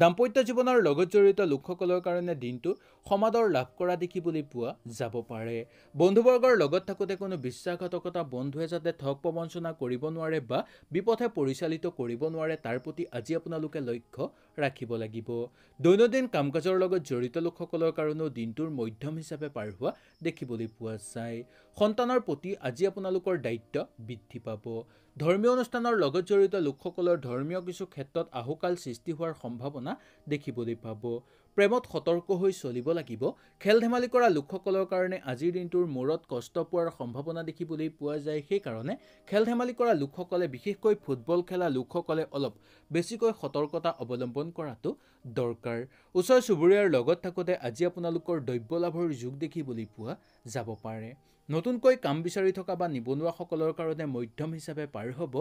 দাম্পত্য জীৱনৰ লগত জড়িত লোকসকলৰ কাৰণে দিনটো সমাদৰ লাভ কৰা দেখিবলৈ পোৱা যাব পাৰে বন্ধুবৰ্গৰ লগত থাকোঁতে কোনো বিশ্বাস বিশ্বাসঘাতকতা বন্ধুৱে যাতে ঠগ প্ৰবঞ্চনা কৰিব নোৱাৰে বা বিপথে পৰিচালিত কৰিব নোৱাৰে তাৰ প্ৰতি আজি আপোনালোকে লক্ষ্য ৰাখিব লাগিব দৈনন্দিন কাম কাজৰ লগত জড়িত লোকসকলৰ কাৰণেও দিনটোৰ মধ্যম হিচাপে পাৰ হোৱা দেখিবলৈ পোৱা যায় সন্তানৰ প্ৰতি আজি আপোনালোকৰ দায়িত্ব বৃদ্ধি পাব ধৰ্মীয় অনুষ্ঠানৰ লগত জড়িত লোকসকলৰ ধৰ্মীয় কিছু ক্ষেত্ৰত আহুকাল সৃষ্টি হোৱাৰ সম্ভাৱনা দেখিবলৈ পাব প্ৰেমত সতৰ্ক হৈ চলিব লাগিব খেল ধেমালি কৰা লোকসকলৰ কাৰণে আজিৰ দিনটোৰ মূৰত কষ্ট পোৱাৰ সম্ভাৱনা দেখিবলৈ পোৱা যায় সেইকাৰণে খেল ধেমালি কৰা লোকসকলে বিশেষকৈ ফুটবল খেলা লোকসকলে অলপ বেছিকৈ সতৰ্কতা অৱলম্বন কৰাটো দৰকাৰ ওচৰ চুবুৰীয়াৰ লগত থাকোঁতে আজি আপোনালোকৰ দ্ৰব্য লাভৰ যুগ দেখিবলৈ পোৱা যাব পাৰে নতুনকৈ কাম বিচাৰি থকা বা নিবনুৱাসকলৰ কাৰণে মধ্যম হিচাপে পাৰ হ'ব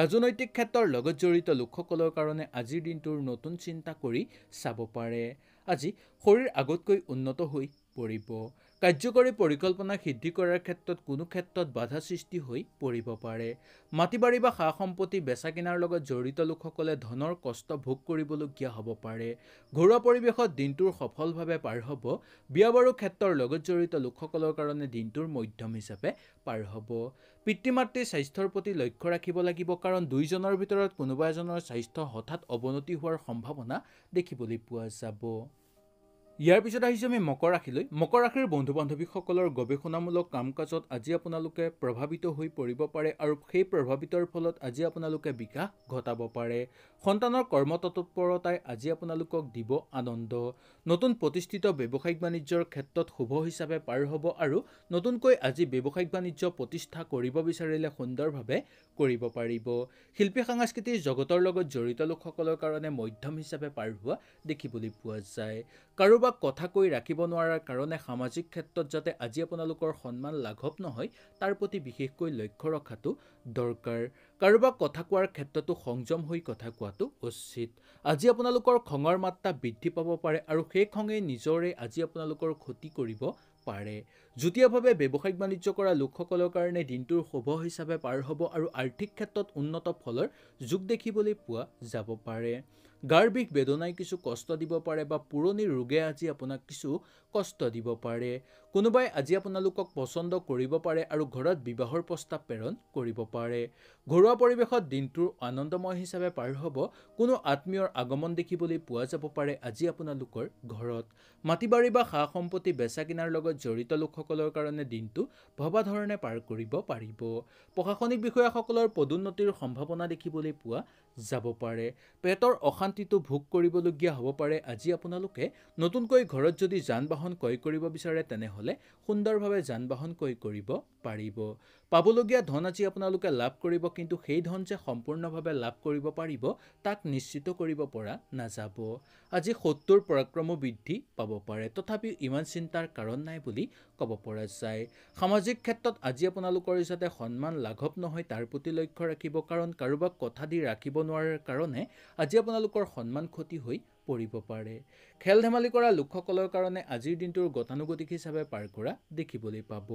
ৰাজনৈতিক ক্ষেত্ৰৰ লগত জড়িত লোকসকলৰ কাৰণে আজিৰ দিনটোৰ নতুন চিন্তা কৰি চাব পাৰে আজি শৰীৰ আগতকৈ উন্নত হৈ পৰিব কাৰ্যকৰী পৰিকল্পনা সিদ্ধি কৰাৰ ক্ষেত্ৰত কোনো ক্ষেত্ৰত বাধা সৃষ্টি হৈ পৰিব পাৰে মাটি বাৰী বা সা সম্পত্তি বেচা কিনাৰ লগত জড়িত লোকসকলে ধনৰ কষ্ট ভোগ কৰিবলগীয়া হ'ব পাৰে ঘৰুৱা পৰিৱেশত দিনটোৰ সফলভাৱে পাৰ হ'ব বিয়া বাৰু ক্ষেত্ৰৰ লগত জড়িত লোকসকলৰ কাৰণে দিনটোৰ মধ্যম হিচাপে পাৰ হ'ব পিতৃ মাতৃ স্বাস্থ্যৰ প্ৰতি লক্ষ্য ৰাখিব লাগিব কাৰণ দুইজনৰ ভিতৰত কোনোবা এজনৰ স্বাস্থ্য হঠাৎ অৱনতি হোৱাৰ সম্ভাৱনা দেখিবলৈ পোৱা যাব ইয়াৰ পিছত আহিছোঁ আমি মকৰ ৰাশিলৈ মকৰ ৰাশিৰ বন্ধু বান্ধৱীসকলৰ গৱেষণামূলক কাম কাজত আজি আপোনালোকে প্ৰভাৱিত হৈ পৰিব পাৰে আৰু সেই প্ৰভাৱিতৰ ফলত আজি আপোনালোকে বিকাশ ঘটাব পাৰে সন্তানৰ কৰ্মতৎপৰতাই আজি আপোনালোকক দিব আনন্দ নতুন প্ৰতিষ্ঠিত ব্যৱসায়িক বাণিজ্যৰ ক্ষেত্ৰত শুভ হিচাপে পাৰ হ'ব আৰু নতুনকৈ আজি ব্যৱসায়িক বাণিজ্য প্ৰতিষ্ঠা কৰিব বিচাৰিলে সুন্দৰভাৱে কৰিব পাৰিব শিল্পী সাংস্কৃতিৰ জগতৰ লগত জড়িত লোকসকলৰ কাৰণে মধ্যম হিচাপে পাৰ হোৱা দেখিবলৈ পোৱা যায় কাৰোবাৰ কোনোবা কথা কৈ ৰাখিব নোৱাৰাৰ কাৰণে সামাজিক ক্ষেত্ৰত যাতে আজি আপোনালোকৰ সন্মান লাঘৱ নহয় তাৰ প্ৰতি বিশেষকৈ লক্ষ্য ৰখাটো দৰকাৰ কাৰোবাক কথা কোৱাৰ ক্ষেত্ৰতো সংযম হৈ কথা কোৱাটো উচিত আজি আপোনালোকৰ খঙৰ মাত্ৰা বৃদ্ধি পাব পাৰে আৰু সেই খঙেই নিজৰে আজি আপোনালোকৰ ক্ষতি কৰিব পাৰে যুটীয়াভাৱে ব্যৱসায়িক বাণিজ্য কৰা লোকসকলৰ কাৰণে দিনটোৰ শুভ হিচাপে পাৰ হ'ব আৰু আৰ্থিক ক্ষেত্ৰত উন্নত ফলৰ যোগ দেখিবলৈ পোৱা যাব পাৰে গাৰ বিষ বেদনাই কিছু কষ্ট দিব পাৰে বা পুৰণি ৰোগে আজি আপোনাক কিছু কষ্ট দিব পাৰে কোনোবাই আজি আপোনালোকক পচন্দ কৰিব পাৰে আৰু ঘৰত বিবাহৰ প্ৰস্তাৱ প্ৰেৰণ কৰিব পাৰে ঘৰুৱা পৰিৱেশত দিনটোৰ আনন্দময় হিচাপে পাৰ হ'ব কোনো আত্মীয়ৰ আগমন দেখিবলৈ পোৱা যাব পাৰে আজি আপোনালোকৰ ঘৰত মাটি বাৰী বা সা সম্পত্তি বেচা কিনাৰ লগত জড়িত লোকসকলৰ কাৰণে দিনটো ভবা ধৰণে পাৰ কৰিব পাৰিব প্ৰশাসনিক বিষয়াসকলৰ পদোন্নতিৰ সম্ভাৱনা দেখিবলৈ পোৱা যাব পাৰে পেটৰ অশান্তিটো ভোগ কৰিবলগীয়া হ'ব পাৰে আজি আপোনালোকে নতুনকৈ ঘৰত যদি যান বাহন ক্ৰয় কৰিব বিচাৰে তেনেহ'লে সুন্দৰভাৱে যান বাহন ক্ৰয় কৰিব পাৰিব পাবলগীয়া ধন আজি আপোনালোকে লাভ কৰিব কিন্তু সেই ধন যে সম্পূৰ্ণভাৱে লাভ কৰিব পাৰিব তাক নিশ্চিত কৰিব পৰা নাযাব আজি সত্তৰ পৰাক্ৰমো বৃদ্ধি পাব পাৰে তথাপিও ইমান চিন্তাৰ কাৰণ নাই বুলি ক'ব পৰা যায় সামাজিক ক্ষেত্ৰত আজি আপোনালোকৰ যাতে সন্মান লাঘৱ নহয় তাৰ প্ৰতি লক্ষ্য ৰাখিব কাৰণ কাৰোবাক কথা দি ৰাখিব নোৱাৰাৰ কাৰণে আজি আপোনালোকৰ সন্মান ক্ষতি হৈ পৰিব পাৰে খেল ধেমালি কৰা লোকসকলৰ কাৰণে আজিৰ দিনটোৰ গতানুগতিক হিচাপে পাৰ কৰা দেখিবলৈ পাব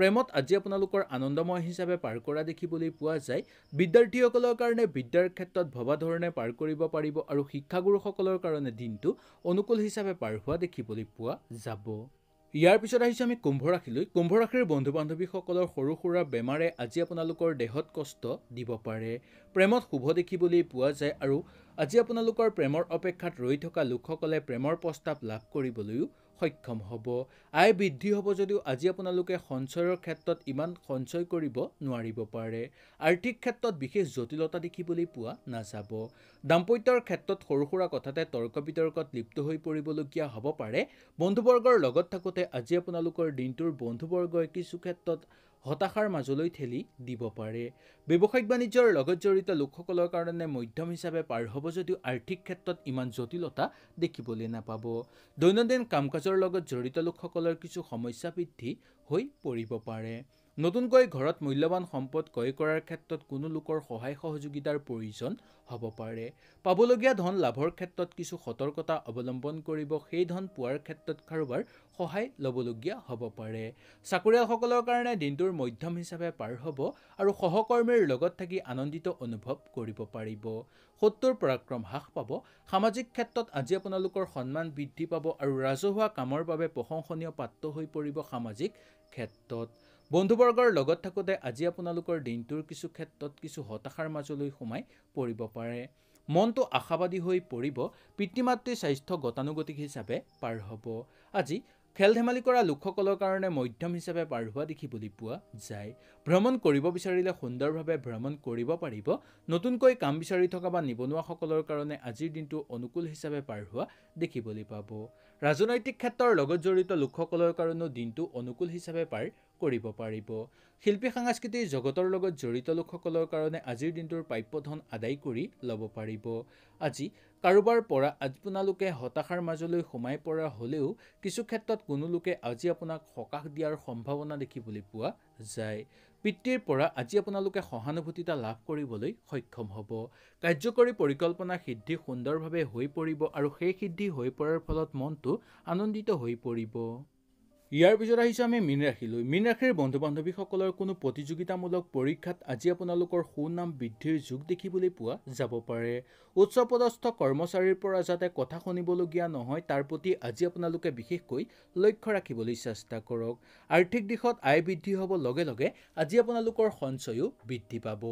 প্ৰেমত আজি আপোনালোকৰ আনন্দময় হিচাপে পাৰ কৰা দেখিবলৈ পোৱা যায় বিদ্যাৰ্থীসকলৰ কাৰণে বিদ্যাৰ ক্ষেত্ৰত ভবা ধৰণে পাৰ কৰিব পাৰিব আৰু শিক্ষাগুৰুসকলৰ কাৰণে দিনটো অনুকূল হিচাপে পাৰ হোৱা দেখিবলৈ পোৱা যাব ইয়াৰ পিছত আহিছোঁ আমি কুম্ভ ৰাশিলৈ কুম্ভ ৰাশিৰ বন্ধু বান্ধৱীসকলৰ সৰু সুৰা বেমাৰে আজি আপোনালোকৰ দেহত কষ্ট দিব পাৰে প্ৰেমত শুভ দেখিবলৈ পোৱা যায় আৰু আজি আপোনালোকৰ প্ৰেমৰ অপেক্ষাত ৰৈ থকা লোকসকলে প্ৰেমৰ প্ৰস্তাৱ লাভ কৰিবলৈও সক্ষম হ'ব আয় বৃদ্ধি হ'ব যদিও আজি আপোনালোকে সঞ্চয়ৰ ক্ষেত্ৰত ইমান সঞ্চয় কৰিব নোৱাৰিব পাৰে আৰ্থিক ক্ষেত্ৰত বিশেষ জটিলতা দেখিবলৈ পোৱা নাযাব দাম্পত্যৰ ক্ষেত্ৰত সৰু সুৰা কথাতে তৰ্ক বিতৰ্কত লিপ্ত হৈ পৰিবলগীয়া হ'ব পাৰে বন্ধুবৰ্গৰ লগত থাকোঁতে আজি আপোনালোকৰ দিনটোৰ বন্ধুবৰ্গই কিছু ক্ষেত্ৰত হতাশাৰ মাজলৈ ঠেলি দিব পাৰে ব্যৱসায়িক বাণিজ্যৰ লগত জড়িত লোকসকলৰ কাৰণে মধ্যম হিচাপে পাৰ হ'ব যদিও আৰ্থিক ক্ষেত্ৰত ইমান জটিলতা দেখিবলৈ নাপাব দৈনন্দিন কাম কাজৰ লগত জড়িত লোকসকলৰ কিছু সমস্যা বৃদ্ধি হৈ পৰিব পাৰে নতুনকৈ ঘৰত মূল্যৱান সম্পদ ক্ৰয় কৰাৰ ক্ষেত্ৰত কোনো লোকৰ সহায় সহযোগিতাৰ প্ৰয়োজন হ'ব পাৰে পাবলগীয়া ধন লাভৰ ক্ষেত্ৰত কিছু সতৰ্কতা অৱলম্বন কৰিব সেই ধন পোৱাৰ ক্ষেত্ৰত কাৰোবাৰ সহায় ল'বলগীয়া হ'ব পাৰে চাকৰিয়ালসকলৰ কাৰণে দিনটোৰ মধ্যম হিচাপে পাৰ হ'ব আৰু সহকৰ্মীৰ লগত থাকি আনন্দিত অনুভৱ কৰিব পাৰিব সত্তৰ পৰাক্ৰম হ্ৰাস পাব সামাজিক ক্ষেত্ৰত আজি আপোনালোকৰ সন্মান বৃদ্ধি পাব আৰু ৰাজহুৱা কামৰ বাবে প্ৰশংসনীয় পাত্ৰ হৈ পৰিব সামাজিক ক্ষেত্ৰত বন্ধুবৰ্গৰ লগত থাকোঁতে আজি আপোনালোকৰ দিনটোৰ কিছু ক্ষেত্ৰত কিছু হতাশাৰ মাজলৈ সোমাই পৰিব পাৰে মনটো আশাবাদী হৈ পৰিব পিতৃ মাতৃ স্বাস্থ্য গতানুগতিক হিচাপে পাৰ হ'ব আজি খেল ধেমালি কৰা লোকসকলৰ কাৰণে মধ্যম হিচাপে পাৰ হোৱা দেখিবলৈ পোৱা যায় ভ্ৰমণ কৰিব বিচাৰিলে সুন্দৰভাৱে ভ্ৰমণ কৰিব পাৰিব নতুনকৈ কাম বিচাৰি থকা বা নিবনুৱাসকলৰ কাৰণে আজিৰ দিনটো অনুকূল হিচাপে পাৰ হোৱা দেখিবলৈ পাব ৰাজনৈতিক ক্ষেত্ৰৰ লগত জড়িত লোকসকলৰ কাৰণেও দিনটো অনুকূল হিচাপে পাৰ কৰিব পাৰিব শিল্পী সাংস্কৃতিক জগতৰ লগত জড়িত লোকসকলৰ কাৰণে আজিৰ দিনটোৰ প্ৰাপ্যধন আদায় কৰি ল'ব পাৰিব আজি কাৰোবাৰ পৰা আপোনালোকে হতাশাৰ মাজলৈ সোমাই পৰা হ'লেও কিছু ক্ষেত্ৰত কোনো লোকে আজি আপোনাক সকাহ দিয়াৰ সম্ভাৱনা দেখিবলৈ পোৱা যায় পিতৃৰ পৰা আজি আপোনালোকে সহানুভূতিতা লাভ কৰিবলৈ সক্ষম হ'ব কাৰ্যকৰী পৰিকল্পনা সিদ্ধি সুন্দৰভাৱে হৈ পৰিব আৰু সেই সিদ্ধি হৈ পৰাৰ ফলত মনটো আনন্দিত হৈ পৰিব ইয়াৰ পিছত আহিছোঁ আমি মীনৰাশিলৈ মীনৰাশিৰ বন্ধু বান্ধৱীসকলৰ কোনো প্ৰতিযোগিতামূলক পৰীক্ষাত আজি আপোনালোকৰ সুনাম বৃদ্ধিৰ যোগ দেখিবলৈ পোৱা যাব পাৰে উচ্চ পদস্থ কৰ্মচাৰীৰ পৰা যাতে কথা শুনিবলগীয়া নহয় তাৰ প্ৰতি আজি আপোনালোকে বিশেষকৈ লক্ষ্য ৰাখিবলৈ চেষ্টা কৰক আৰ্থিক দিশত আয় বৃদ্ধি হ'ব লগে লগে আজি আপোনালোকৰ সঞ্চয়ো বৃদ্ধি পাব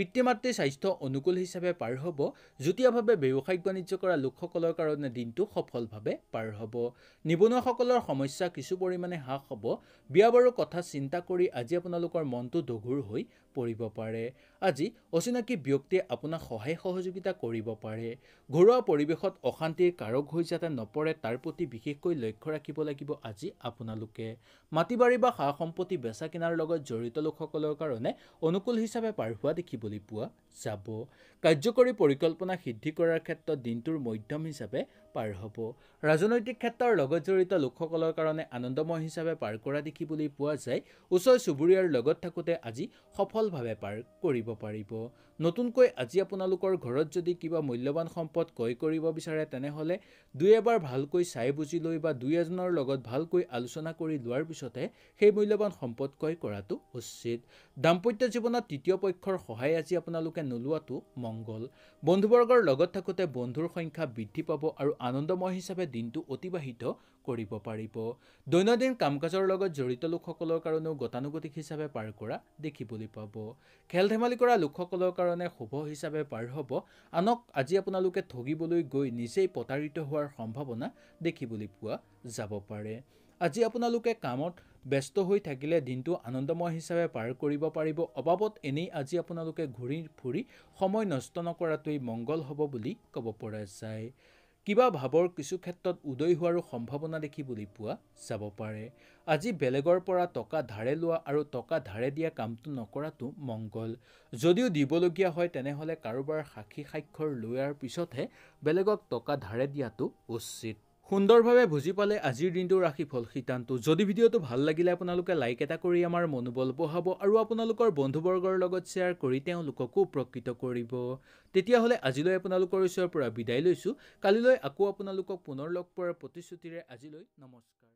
পিতৃ মাতৃ স্বাস্থ্য অনুকূল হিচাপে পাৰ হ'ব যুটীয়াভাৱে ব্যৱসায়িক বাণিজ্য কৰা লোকসকলৰ কাৰণে দিনটো সফলভাৱে পাৰ হ'ব নিবনুৱাসকলৰ সমস্যা কিছু পৰিমাণে পৰিমাণে হ্ৰাস হ'ব বিয়া বাৰু কথা চিন্তা কৰি আজি আপোনালোকৰ মনটো দঘুৰ হৈ পৰিব পাৰে আজি অচিনাকি ব্যক্তিয়ে আপোনাক সহায় সহযোগিতা কৰিব পাৰে ঘৰুৱা পৰিৱেশত অশান্তিৰ কাৰক হৈ যাতে নপৰে তাৰ প্ৰতি বিশেষকৈ লক্ষ্য ৰাখিব লাগিব আজি আপোনালোকে মাটি বাৰী বা সা সম্পত্তি বেচা কিনাৰ লগত জড়িত লোকসকলৰ কাৰণে অনুকূল হিচাপে পাৰ হোৱা দেখিবলৈ পোৱা যাব কাৰ্যকৰী পৰিকল্পনা সিদ্ধি কৰাৰ ক্ষেত্ৰত দিনটোৰ মধ্যম হিচাপে পাৰ হ'ব ৰাজনৈতিক ক্ষেত্ৰৰ লগত জড়িত লোকসকলৰ কাৰণে আনন্দময় হিচাপে পাৰ কৰা দেখিবলৈ পোৱা যায় ওচৰ চুবুৰীয়াৰ লগত থাকোঁতে আজি সফল সফলভাৱে পাৰ কৰিব পাৰিব নতুনকৈ আজি আপোনালোকৰ ঘৰত যদি কিবা মূল্যবান সম্পদ ক্ৰয় কৰিব বিচাৰে তেনেহ'লে দুই এবাৰ ভালকৈ চাই বুজি লৈ বা দুই এজনৰ লগত ভালকৈ আলোচনা কৰি লোৱাৰ পিছতহে সেই মূল্যবান সম্পদ ক্ৰয় কৰাটো উচিত দাম্পত্য জীৱনত তৃতীয় পক্ষৰ সহায় আজি আপোনালোকে নোলোৱাটো মংগল বন্ধুবৰ্গৰ লগত থাকোতে বন্ধুৰ সংখ্যা বৃদ্ধি পাব আৰু আনন্দময় হিচাপে দিনটো অতিবাহিত কৰিব পাৰিব দৈনন্দিন কাম কাজৰ লগত জড়িত লোকসকলৰ কাৰণেও গতানুগতিক হিচাপে পাৰ কৰা দেখিবলৈ পাব খেল ধেমালি কৰা লোকসকলৰ কাৰণে কাৰণে শুভ হিচাপে পাৰ হ'ব আনক আজি আপোনালোকে ঠগিবলৈ গৈ নিজেই প্ৰতাৰিত হোৱাৰ সম্ভাৱনা দেখিবলৈ পোৱা যাব পাৰে আজি আপোনালোকে কামত ব্যস্ত হৈ থাকিলে দিনটো আনন্দময় হিচাপে পাৰ কৰিব পাৰিব অবাবত এনেই আজি আপোনালোকে ঘূৰি ফুৰি সময় নষ্ট নকৰাটোৱেই মংগল হ'ব বুলি ক'ব পৰা যায় কিবা ভাৱৰ কিছু ক্ষেত্ৰত উদয় হোৱাৰো সম্ভাৱনা দেখিবলৈ পোৱা যাব পাৰে আজি বেলেগৰ পৰা টকা ধাৰে লোৱা আৰু টকা ধাৰে দিয়া কামটো নকৰাটো মংগল যদিও দিবলগীয়া হয় তেনেহ'লে কাৰোবাৰ সাক্ষী সাক্ষৰ লোৱাৰ পিছতহে বেলেগক টকা ধাৰে দিয়াটো উচিত সুন্দৰভাৱে বুজি পালে আজিৰ দিনটোৰ ৰাশিফল শিতানটো যদি ভিডিঅ'টো ভাল লাগিলে আপোনালোকে লাইক এটা কৰি আমাৰ মনোবল বঢ়াব আৰু আপোনালোকৰ বন্ধুবৰ্গৰ লগত শ্বেয়াৰ কৰি তেওঁলোককো উপকৃত কৰিব তেতিয়াহ'লে আজিলৈ আপোনালোকৰ ওচৰৰ পৰা বিদায় লৈছোঁ কালিলৈ আকৌ আপোনালোকক পুনৰ লগ পোৱাৰ প্ৰতিশ্ৰুতিৰে আজিলৈ নমস্কাৰ